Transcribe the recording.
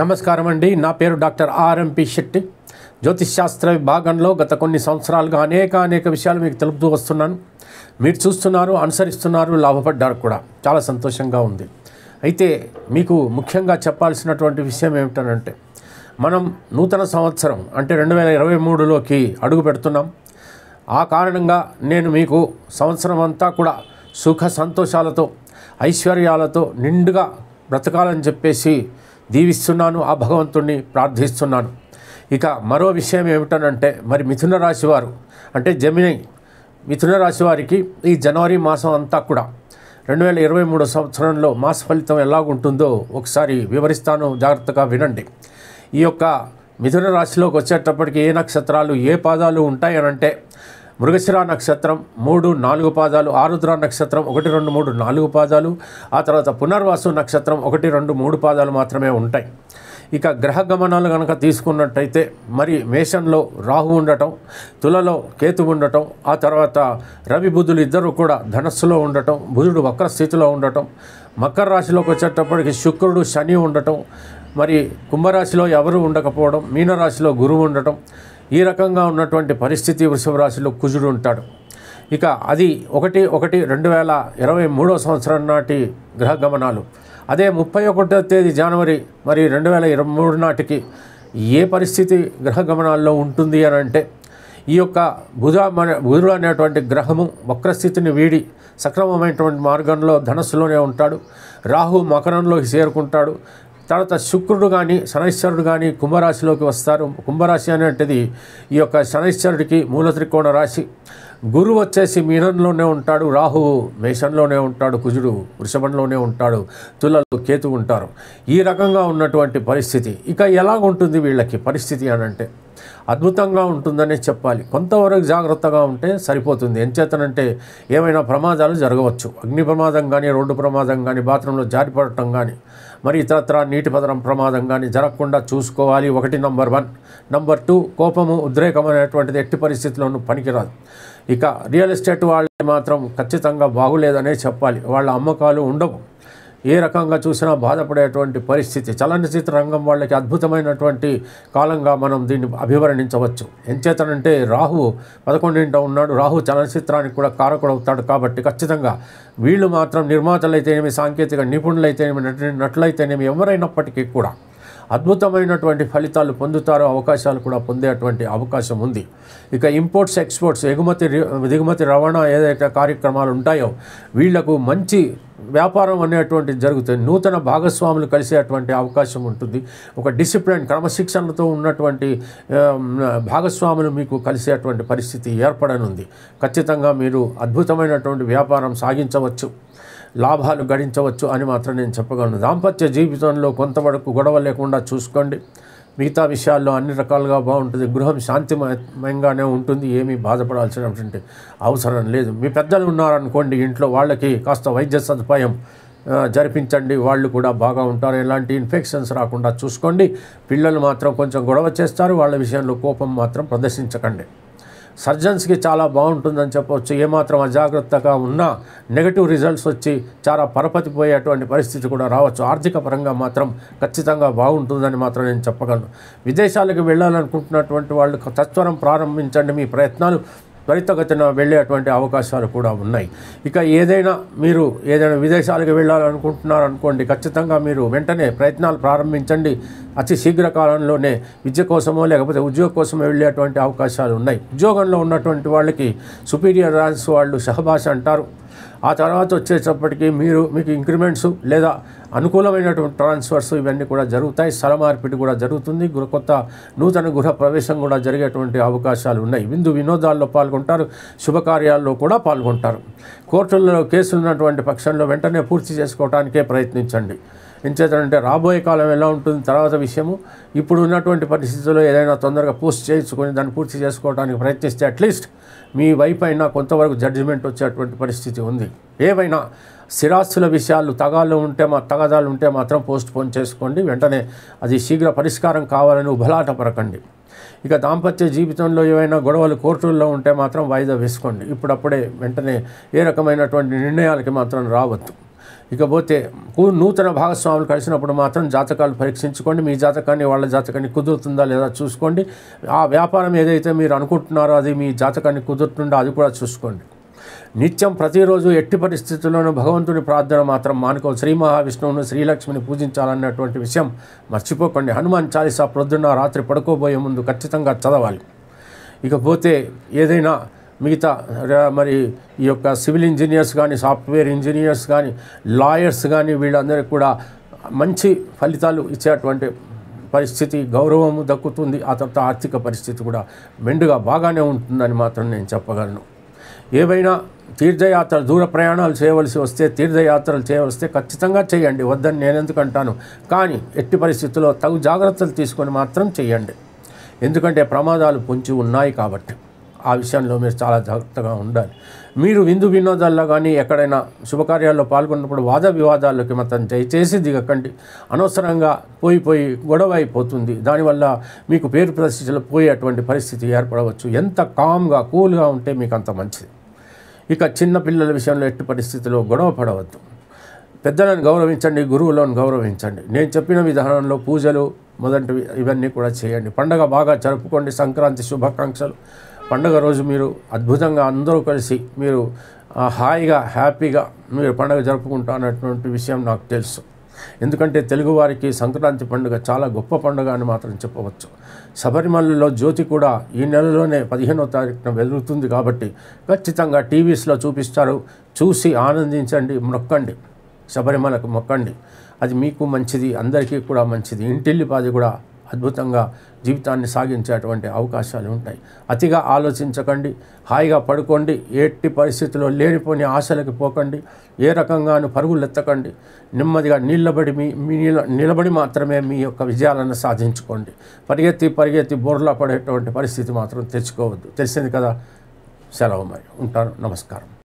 నమస్కారం అండి నా పేరు డాక్టర్ ఆర్ఎంపి శెట్టి జ్యోతిష్ శాస్త్ర విభాగంలో గత కొన్ని సంవత్సరాలుగా అనేక అనేక విషయాలు మీకు తెలుపుతూ వస్తున్నాను మీరు చూస్తున్నారు అనుసరిస్తున్నారు లాభపడ్డారు కూడా చాలా సంతోషంగా ఉంది అయితే మీకు ముఖ్యంగా చెప్పాల్సినటువంటి విషయం ఏమిటనంటే మనం నూతన సంవత్సరం అంటే రెండు వేల ఇరవై మూడులోకి అడుగు పెడుతున్నాం ఆ కారణంగా నేను మీకు సంవత్సరం అంతా కూడా సుఖ సంతోషాలతో ఐశ్వర్యాలతో నిండుగా బ్రతకాలని చెప్పేసి దీవిస్తున్నాను ఆ భగవంతుణ్ణి ప్రార్థిస్తున్నాను ఇక మరో విషయం ఏమిటనంటే మరి మిథున రాశి వారు అంటే జమిని మిథున రాశి వారికి ఈ జనవరి మాసం అంతా కూడా రెండు వేల ఇరవై మూడు సంవత్సరంలో మాస ఫలితం ఎలాగుంటుందో ఒకసారి వివరిస్తాను జాగ్రత్తగా వినండి ఈ యొక్క మిథున రాశిలోకి వచ్చేటప్పటికి ఏ నక్షత్రాలు ఏ పాదాలు ఉంటాయనంటే మృగశిర నక్షత్రం మూడు నాలుగు పాదాలు ఆరుద్ర నక్షత్రం ఒకటి రెండు మూడు నాలుగు పాదాలు ఆ తర్వాత పునర్వాసు నక్షత్రం ఒకటి రెండు మూడు పాదాలు మాత్రమే ఉంటాయి ఇక గ్రహ గమనాలు కనుక తీసుకున్నట్టయితే మరి మేషంలో రాహు ఉండటం తులలో కేతు ఉండటం ఆ తర్వాత రవి బుధులు ఇద్దరు కూడా ధనస్సులో ఉండటం బుధుడు వక్ర స్థితిలో ఉండటం మకర రాశిలోకి వచ్చేటప్పటికి శుక్రుడు శని ఉండటం మరి కుంభరాశిలో ఎవరు ఉండకపోవడం మీనరాశిలో గురువు ఉండటం ఈ రకంగా ఉన్నటువంటి పరిస్థితి వృషభ రాశిలో కుజుడు ఉంటాడు ఇక అది ఒకటి ఒకటి రెండు వేల ఇరవై మూడో సంవత్సరం నాటి గ్రహ గమనాలు అదే ముప్పై ఒకటో తేదీ జనవరి మరి రెండు వేల ఇరవై మూడు నాటికి ఏ పరిస్థితి గ్రహ గమనాల్లో ఉంటుంది అని అంటే ఈ యొక్క బుధ బుధుడు అనేటువంటి గ్రహము వక్రస్థితిని వీడి సక్రమమైనటువంటి మార్గంలో ధనస్సులోనే ఉంటాడు రాహు మకరంలోకి చేరుకుంటాడు తర్వాత శుక్రుడు కానీ శనైశ్వరుడు కానీ కుంభరాశిలోకి వస్తారు కుంభరాశి అనేటిది ఈ యొక్క శనైశ్వరుడికి మూల త్రికోణ రాశి గురువు వచ్చేసి మీనంలోనే ఉంటాడు రాహువు మేషంలోనే ఉంటాడు కుజుడు వృషభంలోనే ఉంటాడు తులలో కేతు ఉంటారు ఈ రకంగా ఉన్నటువంటి పరిస్థితి ఇక ఎలా ఉంటుంది వీళ్ళకి పరిస్థితి అనంటే అద్భుతంగా ఉంటుందనే చెప్పాలి కొంతవరకు జాగ్రత్తగా ఉంటే సరిపోతుంది ఎంచేతనంటే ఏమైనా ప్రమాదాలు జరగవచ్చు అగ్ని ప్రమాదం కానీ రోడ్డు ప్రమాదం కానీ బాత్రూంలో జారిపడటం కానీ మరి ఇతరత్రా నీటి పదనం ప్రమాదం కానీ జరగకుండా చూసుకోవాలి ఒకటి నంబర్ వన్ నంబర్ టూ కోపము ఉద్రేకం అనేటువంటిది ఎట్టి పరిస్థితుల్లోనూ పనికిరాదు ఇక రియల్ ఎస్టేట్ వాళ్ళే మాత్రం ఖచ్చితంగా బాగులేదనే చెప్పాలి వాళ్ళ అమ్మకాలు ఉండవు ఏ రకంగా చూసినా బాధపడేటువంటి పరిస్థితి చలనచిత్ర రంగం వాళ్ళకి అద్భుతమైనటువంటి కాలంగా మనం దీన్ని అభివర్ణించవచ్చు ఎంచేతనంటే రాహు పదకొండింట ఉన్నాడు రాహు చలనచిత్రానికి కూడా కారకుడవుతాడు కాబట్టి ఖచ్చితంగా వీళ్ళు మాత్రం నిర్మాతలైతేనేమి సాంకేతిక నిపుణులైతేనేమి నటులైతేనేమి ఎవరైనప్పటికీ కూడా అద్భుతమైనటువంటి ఫలితాలు పొందుతారో అవకాశాలు కూడా పొందేటువంటి అవకాశం ఉంది ఇక ఇంపోర్ట్స్ ఎక్స్పోర్ట్స్ ఎగుమతి దిగుమతి రవాణా ఏదైతే కార్యక్రమాలు ఉంటాయో వీళ్లకు మంచి వ్యాపారం అనేటువంటి జరుగుతుంది నూతన భాగస్వాములు కలిసేటువంటి అవకాశం ఉంటుంది ఒక డిసిప్లిన్ క్రమశిక్షణతో ఉన్నటువంటి భాగస్వాములు మీకు కలిసేటువంటి పరిస్థితి ఏర్పడనుంది ఖచ్చితంగా మీరు అద్భుతమైనటువంటి వ్యాపారం సాగించవచ్చు లాభాలు గడించవచ్చు అని మాత్రం నేను చెప్పగలను దాంపత్య జీవితంలో కొంతవరకు గొడవ లేకుండా చూసుకోండి మిగతా విషయాల్లో అన్ని రకాలుగా బాగుంటుంది గృహం శాంతిమయంగానే ఉంటుంది ఏమీ బాధపడాల్సినటువంటి అవసరం లేదు మీ పెద్దలు ఉన్నారనుకోండి ఇంట్లో వాళ్ళకి కాస్త వైద్య సదుపాయం జరిపించండి వాళ్ళు కూడా బాగా ఉంటారు ఎలాంటి ఇన్ఫెక్షన్స్ రాకుండా చూసుకోండి పిల్లలు మాత్రం కొంచెం గొడవ చేస్తారు వాళ్ళ విషయంలో కోపం మాత్రం ప్రదర్శించకండి సర్జన్స్కి చాలా బాగుంటుందని చెప్పవచ్చు ఏమాత్రం అజాగ్రత్తగా ఉన్నా నెగటివ్ రిజల్ట్స్ వచ్చి చాలా పరపతిపోయేటువంటి పరిస్థితి కూడా రావచ్చు ఆర్థిక పరంగా మాత్రం ఖచ్చితంగా బాగుంటుందని మాత్రం నేను చెప్పగలను విదేశాలకు వెళ్ళాలనుకుంటున్నటువంటి వాళ్ళు తత్వరం ప్రారంభించండి మీ ప్రయత్నాలు త్వరితగతిన వెళ్ళేటువంటి అవకాశాలు కూడా ఉన్నాయి ఇక ఏదైనా మీరు ఏదైనా విదేశాలకు వెళ్ళాలనుకుంటున్నారనుకోండి ఖచ్చితంగా మీరు వెంటనే ప్రయత్నాలు ప్రారంభించండి అతి శీఘ్రకాలంలోనే విద్య కోసమో లేకపోతే ఉద్యోగం కోసమో వెళ్ళేటువంటి అవకాశాలు ఉన్నాయి ఉద్యోగంలో ఉన్నటువంటి వాళ్ళకి సుపీరియర్ రాన్స్ వాళ్ళు సహభాష అంటారు ఆ తర్వాత వచ్చేటప్పటికీ మీరు మీకు ఇంక్రిమెంట్స్ లేదా అనుకూలమైనటువంటి ట్రాన్స్ఫర్స్ ఇవన్నీ కూడా జరుగుతాయి స్థల మార్పిడి కూడా జరుగుతుంది కొత్త నూతన గృహ ప్రవేశం కూడా జరిగేటువంటి అవకాశాలు ఉన్నాయి విందు వినోదాల్లో పాల్గొంటారు శుభకార్యాల్లో కూడా పాల్గొంటారు కోర్టుల్లో కేసులు ఉన్నటువంటి పక్షంలో వెంటనే పూర్తి చేసుకోవడానికే ప్రయత్నించండి ఎంచేతంటే రాబోయే కాలం ఎలా ఉంటుంది తర్వాత విషయము ఇప్పుడు ఉన్నటువంటి పరిస్థితుల్లో ఏదైనా తొందరగా పోస్ట్ చేయించుకొని దాన్ని పూర్తి చేసుకోవడానికి ప్రయత్నిస్తే అట్లీస్ట్ మీ వైపు అయినా కొంతవరకు జడ్జిమెంట్ వచ్చేటువంటి పరిస్థితి ఉంది ఏమైనా స్థిరాస్తుల విషయాలు తగాలు ఉంటే మా తగాదాలు ఉంటే మాత్రం పోస్ట్ పోన్ చేసుకోండి వెంటనే అది శీఘ్ర పరిష్కారం కావాలని ఉభలాట పరకండి ఇక దాంపత్య జీవితంలో ఏవైనా గొడవలు కోర్టుల్లో ఉంటే మాత్రం వాయిదా వేసుకోండి ఇప్పుడప్పుడే వెంటనే ఏ రకమైనటువంటి నిర్ణయాలకి మాత్రం రావద్దు ఇకపోతే నూతన భాగస్వాములు కలిసినప్పుడు మాత్రం జాతకాలు పరీక్షించుకోండి మీ జాతకాన్ని వాళ్ళ జాతకాన్ని కుదురుతుందా లేదా చూసుకోండి ఆ వ్యాపారం ఏదైతే మీరు అనుకుంటున్నారో అది మీ జాతకాన్ని కుదురుతుందో అది కూడా చూసుకోండి నిత్యం ప్రతిరోజు ఎట్టి పరిస్థితుల్లోనూ భగవంతుని ప్రార్థన మాత్రం మానుకో శ్రీ మహావిష్ణువును శ్రీలక్ష్మిని పూజించాలన్నటువంటి విషయం మర్చిపోకండి హనుమాన్ చాలీసా ప్రొద్దున రాత్రి పడుకోబోయే ముందు ఖచ్చితంగా చదవాలి ఇకపోతే ఏదైనా మిగతా మరి ఈ యొక్క సివిల్ ఇంజనీర్స్ కానీ సాఫ్ట్వేర్ ఇంజనీర్స్ కానీ లాయర్స్ కానీ వీళ్ళందరికీ కూడా మంచి ఫలితాలు ఇచ్చేటువంటి పరిస్థితి గౌరవము దక్కుతుంది ఆ తర్వాత ఆర్థిక పరిస్థితి కూడా మెండుగా బాగానే ఉంటుందని మాత్రం నేను చెప్పగలను ఏవైనా తీర్థయాత్ర దూర ప్రయాణాలు చేయవలసి వస్తే తీర్థయాత్రలు చేయవస్తే ఖచ్చితంగా చేయండి వద్దని నేను ఎందుకంటాను కానీ ఎట్టి పరిస్థితుల్లో తగు జాగ్రత్తలు తీసుకొని మాత్రం చేయండి ఎందుకంటే ప్రమాదాలు పొంచి ఉన్నాయి కాబట్టి ఆ విషయంలో మీరు చాలా జాగ్రత్తగా ఉండాలి మీరు విందు వినోదాల్లో కానీ ఎక్కడైనా శుభకార్యాల్లో పాల్గొన్నప్పుడు వాద వివాదాల్లోకి మొత్తం దయచేసి దిగకండి అనవసరంగా పోయి పోయి గొడవ అయిపోతుంది దానివల్ల మీకు పేరు ప్రతిష్టలు పోయేటువంటి పరిస్థితి ఏర్పడవచ్చు ఎంత కామ్గా కూల్గా ఉంటే మీకు అంత మంచిది ఇక చిన్న పిల్లల విషయంలో ఎట్టి పరిస్థితిలో గొడవ పడవద్దు పెద్దలను గౌరవించండి గురువులను గౌరవించండి నేను చెప్పిన విధానంలో పూజలు మొదటి ఇవన్నీ కూడా చేయండి పండగ బాగా జరుపుకోండి సంక్రాంతి శుభాకాంక్షలు పండుగ రోజు మీరు అద్భుతంగా అందరూ కలిసి మీరు హాయిగా హ్యాపీగా మీరు పండుగ జరుపుకుంటా అన్నటువంటి విషయం నాకు తెలుసు ఎందుకంటే తెలుగువారికి సంక్రాంతి పండుగ చాలా గొప్ప పండుగ అని మాత్రం చెప్పవచ్చు శబరిమలలో జ్యోతి కూడా ఈ నెలలోనే పదిహేనో తారీఖున వెలుగుతుంది కాబట్టి ఖచ్చితంగా టీవీస్లో చూపిస్తారు చూసి ఆనందించండి మొక్కండి శబరిమలకు మొక్కండి అది మీకు మంచిది అందరికీ కూడా మంచిది ఇంటిల్లిపాది కూడా అద్భుతంగా జీవితాన్ని సాగించేటువంటి అవకాశాలు ఉంటాయి అతిగా ఆలోచించకండి హాయిగా పడుకోండి ఎట్టి పరిస్థితుల్లో లేనిపోని ఆశలకు పోకండి ఏ రకంగానూ పరుగులు ఎత్తకండి నెమ్మదిగా నిలబడి మీ నిలబడి మాత్రమే మీ యొక్క విజయాలను సాధించుకోండి పరిగెత్తి పరిగెత్తి బోర్లా పడేటువంటి పరిస్థితి మాత్రం తెచ్చుకోవద్దు తెలిసింది కదా సెలవు మరి ఉంటాను నమస్కారం